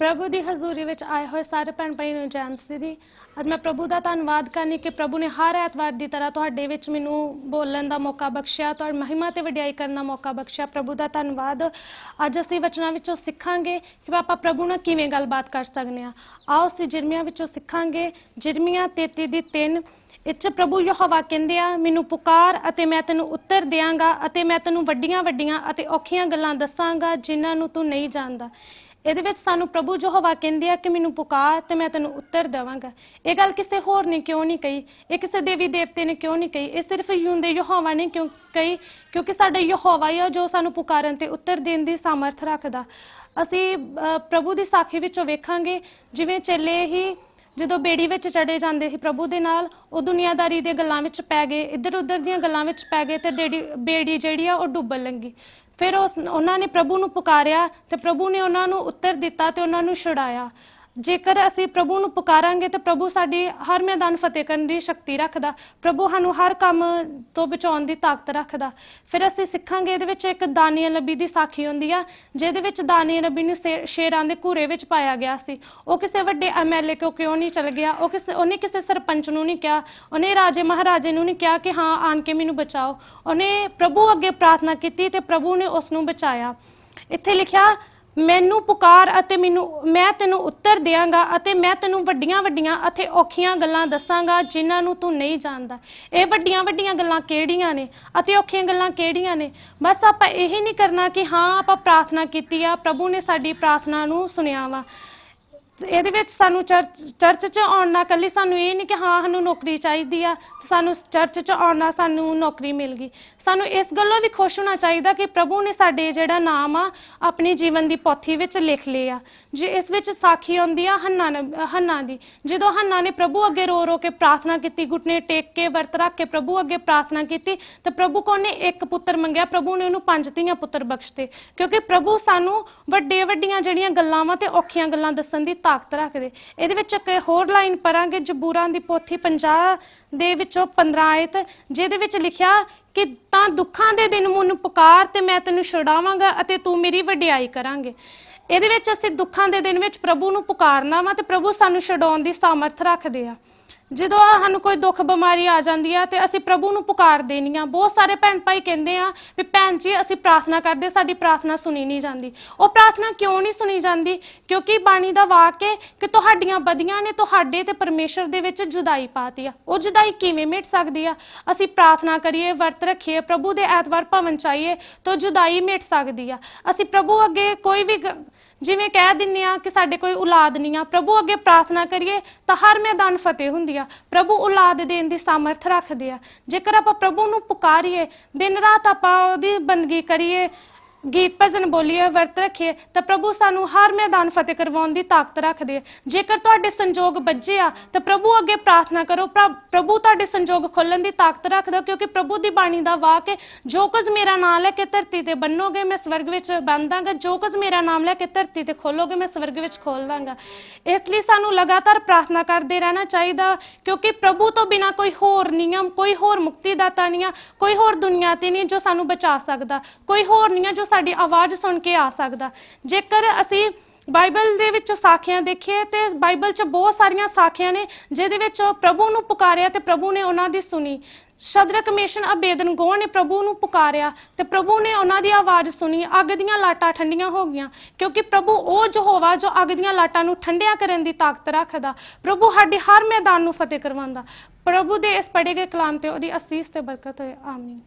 ਪ੍ਰਭੂ ਦੀ ਹਜ਼ੂਰੀ ਵਿੱਚ ਆਏ ਹੋਏ ਸਾਰੇ ਭੈਣ ਭਾਈ ਨੂੰ ਜਾਣਸੀ ਦੀ ਅੱਜ ਮੈਂ ਪ੍ਰਭੂ ਦਾ ਧੰਨਵਾਦ ਕਰਨੀ ਕਿ ਪ੍ਰਭੂ ਨੇ ਹਰ ਐਤਵਾਰ ਦੀ ਤਰ੍ਹਾਂ ਤੁਹਾਡੇ ਵਿੱਚ ਮੈਨੂੰ ਬੋਲਣ ਦਾ ਮੌਕਾ ਬਖਸ਼ਿਆ ਤੇ ਮਹਿਮਾ ਤੇ ਵਡਿਆਈ ਕਰਨ ਦਾ ਮੌਕਾ ਬਖਸ਼ਿਆ ਪ੍ਰਭੂ ਦਾ ਧੰਨਵਾਦ ਅੱਜ ਅਸੀਂ ਵਚਨਾਂ ਵਿੱਚੋਂ ਸਿੱਖਾਂਗੇ ਕਿ ਆਪਾਂ ਪ੍ਰਭੂ ਨਾਲ ਕਿਵੇਂ ਗੱਲਬਾਤ ਕਰ ਸਕਨੇ ਆ ਆਓ ਅਸੀਂ ਜਰਮੀਆਂ ਵਿੱਚੋਂ ਸਿੱਖਾਂਗੇ ਜਰਮੀਆਂ 33 ਦੀ 3 ਇੱਥੇ ਪ੍ਰਭੂ ਯਹਵਾ ਕਹਿੰਦੇ ਆ ਮੈਨੂੰ ਪੁਕਾਰ ਅਤੇ ਮੈਂ ਤੈਨੂੰ ਉੱਤਰ ਦੇਵਾਂਗਾ ਅਤੇ ਮੈਂ ਤੈਨੂੰ ਵੱਡੀਆਂ ਵੱਡੀਆਂ ਅਤੇ ਔਖੀਆਂ ਗੱਲਾਂ ਦੱਸਾਂਗਾ ਜਿਨ੍ਹਾਂ ਨੂੰ ਤੂੰ ਨਹੀਂ ਜਾਣਦਾ ਇਹਦੇ ਵਿੱਚ ਸਾਨੂੰ ਪ੍ਰਭੂ ਯਹੋਵਾ ਕਹਿੰਦੇ ਆ ਕਿ ਮੈਨੂੰ ਪੁਕਾਰ ਤੇ ਮੈਂ ਤੈਨੂੰ ਉੱਤਰ ਦੇਵਾਂਗਾ ਇਹ ਗੱਲ ਕਿਸੇ ਹੋਰ ਨੇ ਕਿਉਂ ਨਹੀਂ ਕਹੀ ਇਹ ਕਿਸੇ ਦੇਵੀ ਦੇਵਤੇ ਨੇ ਕਿਉਂ ਨਹੀਂ ਕਹੀ ਇਹ ਸਿਰਫ ਯੂੰਦੇ ਯਹੋਵਾ ਨੇ ਕਿਉਂ ਕਹੀ ਕਿਉਂਕਿ ਸਾਡੇ ਯਹੋਵਾ ਹੀ ਆ ਜੋ ਸਾਨੂੰ ਪੁਕਾਰਨ ਤੇ ਉੱਤਰ ਦੇਣ ਦੀ ਸਮਰੱਥ ਰੱਖਦਾ ਅਸੀਂ ਪ੍ਰਭੂ ਦੀ ਸਾਖੀ ਵਿੱਚੋਂ ਵੇਖਾਂਗੇ ਜਿਵੇਂ ਚੇਲੇ ਹੀ ਜਦੋਂ ਬੇੜੀ ਵਿੱਚ ਚੜੇ ਜਾਂਦੇ ਸੀ ਪ੍ਰਭੂ ਦੇ ਨਾਲ ਉਹ ਦੁਨੀਆਦਾਰੀ ਦੇ ਗੱਲਾਂ ਵਿੱਚ ਪੈ ਗਏ ਇੱਧਰ ਉੱਧਰ ਦੀਆਂ ਗੱਲਾਂ ਵਿੱਚ ਪੈ ਗਏ ਤੇ ਬੇੜੀ ਜਿਹੜੀ ਆ ਉਹ ਡੁੱਬਣ ਲੱਗੀ ਫਿਰ ਉਸ ਉਹਨਾਂ ਨੇ ਪ੍ਰਭੂ ਨੂੰ ਪੁਕਾਰਿਆ ਤੇ ਪ੍ਰਭੂ ਨੇ ਉਹਨਾਂ ਨੂੰ ਉੱਤਰ ਦਿੱਤਾ ਤੇ ਉਹਨਾਂ ਨੂੰ ਛੁਡਾਇਆ ਜੇਕਰ ਅਸੀਂ ਪ੍ਰਭੂ ਨੂੰ ਪੁਕਾਰਾਂਗੇ ਤਾਂ ਪ੍ਰਭੂ ਸਾਡੀ ਹਰ ਮੈਦਾਨ ਫਤਿਹ ਕਰਨ ਦੀ ਸ਼ਕਤੀ ਰੱਖਦਾ ਪ੍ਰਭੂ ਸਾਨੂੰ ਹਰ ਕੰਮ ਤੋਂ ਬਚਾਉਣ ਦੀ ਤਾਕਤ ਰੱਖਦਾ ਫਿਰ ਅਸੀਂ ਸਿੱਖਾਂਗੇ ਇਹਦੇ ਵਿੱਚ ਇੱਕ ਦਾਨੀਅਲ ਨਬੀ ਦੀ ਸਾਖੀ ਹੁੰਦੀ ਆ ਜਿਹਦੇ ਵਿੱਚ ਦਾਨੀਅਲ ਨਬੀ ਨੂੰ ਸ਼ੇਰਾਂ ਦੇ ਘੂਰੇ ਵਿੱਚ ਪਾਇਆ ਗਿਆ ਸੀ ਉਹ ਕਿਸੇ ਵੱਡੇ ਐਮਐਲਏ ਕੋ ਕਿਉਂ ਨਹੀਂ ਚਲ ਗਿਆ ਉਹ ਕਿਸੇ ਉਹਨੇ ਕਿਸੇ ਸਰਪੰਚ ਨੂੰ ਨਹੀਂ ਕਿਹਾ ਉਹਨੇ ਰਾਜੇ ਮਹਾਰਾਜੇ ਨੂੰ ਨਹੀਂ ਕਿਹਾ ਕਿ ਹਾਂ ਆਣ ਕੇ ਮੈਨੂੰ ਬਚਾਓ ਉਹਨੇ ਪ੍ਰਭੂ ਅੱਗੇ ਪ੍ਰਾਰਥਨਾ ਕੀਤੀ ਤੇ ਪ੍ਰਭੂ ਨੇ ਉਸ ਨੂੰ ਬਚਾਇਆ ਇੱਥੇ ਲਿਖਿਆ ਮੈਨੂੰ ਪੁਕਾਰ ਅਤੇ ਮੈਨੂੰ ਮੈਂ ਤੈਨੂੰ ਉੱਤਰ ਦੇਵਾਂਗਾ ਅਤੇ ਮੈਂ ਤੈਨੂੰ ਵੱਡੀਆਂ ਵੱਡੀਆਂ ਅਤੇ ਔਖੀਆਂ ਗੱਲਾਂ ਦੱਸਾਂਗਾ ਜਿਨ੍ਹਾਂ ਨੂੰ ਤੂੰ ਨਹੀਂ ਜਾਣਦਾ ਇਹ ਵੱਡੀਆਂ ਵੱਡੀਆਂ ਗੱਲਾਂ ਕਿਹੜੀਆਂ ਨੇ ਅਤੇ ਔਖੀਆਂ ਗੱਲਾਂ ਕਿਹੜੀਆਂ ਨੇ ਬਸ ਆਪਾਂ ਇਹ ਨਹੀਂ ਕਰਨਾ ਕਿ ਹਾਂ ਆਪਾਂ ਪ੍ਰਾਰਥਨਾ ਕੀਤੀ ਆ ਪ੍ਰਭੂ ਨੇ ਸਾਡੀ ਪ੍ਰਾਰਥਨਾ ਨੂੰ ਸੁਣਿਆ ਵਾ ਇਹਦੇ ਵਿੱਚ ਸਾਨੂੰ ਚਰਚ 'ਚ ਆਉਣ ਨਾਲ ਕੱਲੀ ਸਾਨੂੰ ਇਹ ਨਹੀਂ ਕਿ ਹਾਂ ਸਾਨੂੰ ਨੌਕਰੀ ਚਾਹੀਦੀ ਆ ਸਾਨੂੰ ਚਰਚ 'ਚ ਆਉਣ ਨਾਲ ਸਾਨੂੰ ਨੌਕਰੀ ਮਿਲ ਗਈ ਸਾਨੂੰ ਇਸ ਗੱਲੋਂ ਵੀ ਖੁਸ਼ ਹੋਣਾ ਚਾਹੀਦਾ ਕਿ ਪ੍ਰਭੂ ਨੇ ਸਾਡੇ ਜਿਹੜਾ ਨਾਮ ਆ ਆਪਣੀ ਜੀਵਨ ਦੀ ਪੋਥੀ ਵਿੱਚ ਲਿਖ ਲਿਆ ਜੇ ਇਸ ਵਿੱਚ ਸਾਖੀ ਹੁੰਦੀ ਆ ਹੰਨਾ ਹੰਨਾ ਦੀ ਜਦੋਂ ਹੰਨਾ ਨੇ ਪ੍ਰਭੂ ਅੱਗੇ ਰੋ ਰੋ ਕੇ ਪ੍ਰਾਰਥਨਾ ਕੀਤੀ ਗੁੱਟਨੇ ਟੇਕ ਕੇ ਵਰਤ ਰੱਖ ਕੇ ਪ੍ਰਭੂ ਅੱਗੇ ਪ੍ਰਾਰਥਨਾ ਕੀਤੀ ਤਾਂ ਪ੍ਰਭੂ ਕੋਲ ਨੇ ਇੱਕ ਪੁੱਤਰ ਮੰਗਿਆ ਪ੍ਰਭੂ ਨੇ ਉਹਨੂੰ ਪੰਜ ਧੀਆਂ ਪੁੱਤਰ ਬਖਸ਼ਤੇ ਕਿਉਂਕਿ ਪ੍ਰਭੂ ਸਾਨੂੰ ਵੱਡੇ ਵੱਡੀਆਂ ਜਿਹੜੀਆਂ ਗੱਲਾਂ ਵਾ ਤੇ ਔਖੀਆਂ ਗੱਲਾਂ ਦੱਸਣ ਦੀ ਤਾਕਤ ਰੱਖਦੇ ਇਹਦੇ ਵਿੱਚ ਇੱਕ ਹੋਰ ਲਾਈਨ ਪੜਾਂਗੇ ਜਬੂਰਾਂ ਦੀ ਪੋਥੀ 50 ਦੇ ਵਿੱਚੋਂ 15 ਆਇਤ ਜਿਹਦੇ ਵਿੱਚ ਲਿਖਿਆ ਕਿ ਤਾਂ ਦੁੱਖਾਂ ਦੇ ਦਿਨ ਮੈਨੂੰ ਪੁਕਾਰ ਤੇ ਮੈਂ ਤੈਨੂੰ ਛੁਡਾਵਾਂਗਾ ਅਤੇ ਤੂੰ ਮੇਰੀ ਵਡਿਆਈ ਕਰਾਂਗੇ ਇਹਦੇ ਵਿੱਚ ਅਸੀਂ ਦੁੱਖਾਂ ਦੇ ਦਿਨ ਵਿੱਚ ਪ੍ਰਭੂ ਨੂੰ ਪੁਕਾਰਨਾ ਵਾ ਤੇ ਪ੍ਰਭੂ ਸਾਨੂੰ ਛਡਾਉਣ ਦੀ ਸਮਰੱਥ ਰੱਖਦੇ ਆ ਜਦੋਂ ਸਾਨੂੰ ਕੋਈ ਦੁੱਖ ਬਿਮਾਰੀ ਆ ਜਾਂਦੀ ਆ ਤੇ ਅਸੀਂ ਪ੍ਰਭੂ ਨੂੰ ਪੁਕਾਰ ਦੇਨੀ ਆ ਬਹੁਤ ਸਾਰੇ ਭੈਣ ਭਾਈ ਕਹਿੰਦੇ ਆ ਵੀ ਭੈਣ ਜੀ ਅਸੀਂ ਪ੍ਰਾਰਥਨਾ ਕਰਦੇ ਸਾਡੀ ਪ੍ਰਾਰਥਨਾ ਸੁਣੀ ਨਹੀਂ ਜਾਂਦੀ ਉਹ ਪ੍ਰਾਰਥਨਾ ਕਿਉਂ ਨਹੀਂ ਸੁਣੀ ਜਾਂਦੀ ਕਿਉਂਕਿ ਬਾਣੀ ਦਾ ਵਾਕ ਹੈ ਕਿ ਤੁਹਾਡੀਆਂ ਬਦੀਆਂ ਨੇ ਤੁਹਾਡੇ ਤੇ ਪਰਮੇਸ਼ਰ ਦੇ ਵਿੱਚ ਜੁਦਾਈ ਪਾਤੀ ਆ ਉਹ ਜੁਦਾਈ ਕਿਵੇਂ ਮਿਟ ਸਕਦੀ ਆ ਅਸੀਂ ਪ੍ਰਾਰਥਨਾ ਕਰੀਏ ਵਰਤ ਰੱਖੀਏ ਪ੍ਰਭੂ ਦੇ ਐਤਵਾਰ ਭਵਨ ਚਾਹੀਏ ਤਾਂ ਜੁਦਾਈ ਮਿਟ ਸਕਦੀ ਆ ਅਸੀਂ ਪ੍ਰਭੂ ਅੱਗੇ ਕੋਈ ਵੀ ਜਿਵੇਂ ਕਹਿ ਦਿੰਨੇ ਆ ਕਿ ਸਾਡੇ ਕੋਈ ਔਲਾਦ ਨਹੀਂ ਆ ਪ੍ਰਭੂ ਅੱਗੇ ਪ੍ਰਾਰਥਨਾ ਕਰੀਏ ਤਾਂ ਹਰ ਮੈਦਾਨ ਫਤਿਹ ਹੁੰਦੀ ਆ ਪ੍ਰਭੂ ਔਲਾਦ ਦੇਣ ਦੀ ਸਮਰਥ ਰੱਖਦੇ ਆ ਜੇਕਰ ਆਪਾਂ ਪ੍ਰਭੂ ਨੂੰ ਪੁਕਾਰੀਏ ਦਿਨ ਰਾਤ ਆਪਾਂ ਉਹਦੀ ਬੰਦਗੀ ਕਰੀਏ ਗੀਤ ਭਜਨ ਬੋਲੀਏ ਵਰਤ ਰੱਖੀਏ ਤਾਂ ਪ੍ਰਭੂ ਸਾਨੂੰ ਹਰ ਮੈਦਾਨ ਫਤਿਹ ਕਰਵਾਉਣ ਦੀ ਤਾਕਤ ਰੱਖਦੇ ਆ ਜੇਕਰ ਤੁਹਾਡੇ ਸੰਜੋਗ ਬੱਜੇ ਆ ਤਾਂ ਪ੍ਰਭੂ ਅੱਗੇ ਪ੍ਰਾਰਥਨਾ ਕਰੋ ਪ੍ਰਭੂ ਤੁਹਾਡੇ ਸੰਜੋਗ ਖੋਲਣ ਦੀ ਤਾਕਤ ਰੱਖਦਾ ਕਿਉਂਕਿ ਪ੍ਰਭੂ ਦੀ ਬਾਣੀ ਦਾ ਵਾਕ ਹੈ ਜੋ ਕੁਝ ਮੇਰਾ ਨਾਮ ਲੈ ਕੇ ਧਰਤੀ ਤੇ ਬੰਨੋਗੇ ਮੈਂ ਸਵਰਗ ਵਿੱਚ ਬੰਨਦਾਗਾ ਜੋ ਕੁਝ ਮੇਰਾ ਨਾਮ ਲੈ ਕੇ ਧਰਤੀ ਤੇ ਖੋਲੋਗੇ ਮੈਂ ਸਵਰਗ ਵਿੱਚ ਖੋਲ ਦਾਂਗਾ ਇਸ ਲਈ ਸਾਨੂੰ ਲਗਾਤਾਰ ਪ੍ਰਾਰਥਨਾ ਕਰਦੇ ਰਹਿਣਾ ਚਾਹੀਦਾ ਕਿਉਂਕਿ ਪ੍ਰਭੂ ਤੋਂ ਬਿਨਾ ਕੋਈ ਹੋਰ ਨਿਯਮ ਕੋਈ ਹੋਰ ਮੁਕਤੀਦਾਤਾ ਨਹੀਂ ਆ ਕੋਈ ਹੋਰ ਦੁਨੀਆ ਤੇ ਨਹੀਂ ਜੋ ਸਾਨੂੰ ਬਚਾ ਸਕਦਾ ਕੋਈ ਹੋਰ ਨਹੀਂ ਆ ਜੋ ਸਾਡੀ ਆਵਾਜ਼ ਸੁਣ ਕੇ ਆ ਸਕਦਾ ਜੇਕਰ ਅਸੀਂ ਬਾਈਬਲ ਦੇ ਵਿੱਚ ਸਾਖੀਆਂ ਦੇਖੀਏ ਤੇ ਬਾਈਬਲ 'ਚ ਬਹੁਤ ਸਾਰੀਆਂ ਸਾਖੀਆਂ ਨੇ ਜਿਹਦੇ ਵਿੱਚ ਪ੍ਰਭੂ ਨੂੰ ਪੁਕਾਰਿਆ ਤੇ ਪ੍ਰਭੂ ਨੇ ਉਹਨਾਂ ਦੀ ਸੁਣੀ ਸ਼ਦਰਕ ਮੇਸ਼ਨ ਗੋਹ ਨੇ ਪ੍ਰਭੂ ਨੂੰ ਪੁਕਾਰਿਆ ਤੇ ਪ੍ਰਭੂ ਨੇ ਉਹਨਾਂ ਦੀ ਆਵਾਜ਼ ਸੁਣੀ ਅੱਗ ਦੀਆਂ ਲਾਟਾਂ ਠੰਡੀਆਂ ਹੋ ਗਈਆਂ ਕਿਉਂਕਿ ਪ੍ਰਭੂ ਉਹ ਜਹੋਵਾ ਜੋ ਅੱਗ ਦੀਆਂ ਲਾਟਾਂ ਨੂੰ ਠੰਡਿਆ ਕਰਨ ਦੀ ਤਾਕਤ ਰੱਖਦਾ ਪ੍ਰਭੂ ਸਾਡੇ ਹਰ ਮੈਦਾਨ ਨੂੰ ਫਤਿਹ ਕਰਵਾਉਂਦਾ ਪ੍ਰਭੂ ਦੇ ਇਸ ਪੜੇ ਗਏ ਕਲਾਮ ਤੇ ਉਹਦੀ ਅਸੀਸ ਤੇ ਬਰਕਤ ਹੋਏ ਆਮੀਨ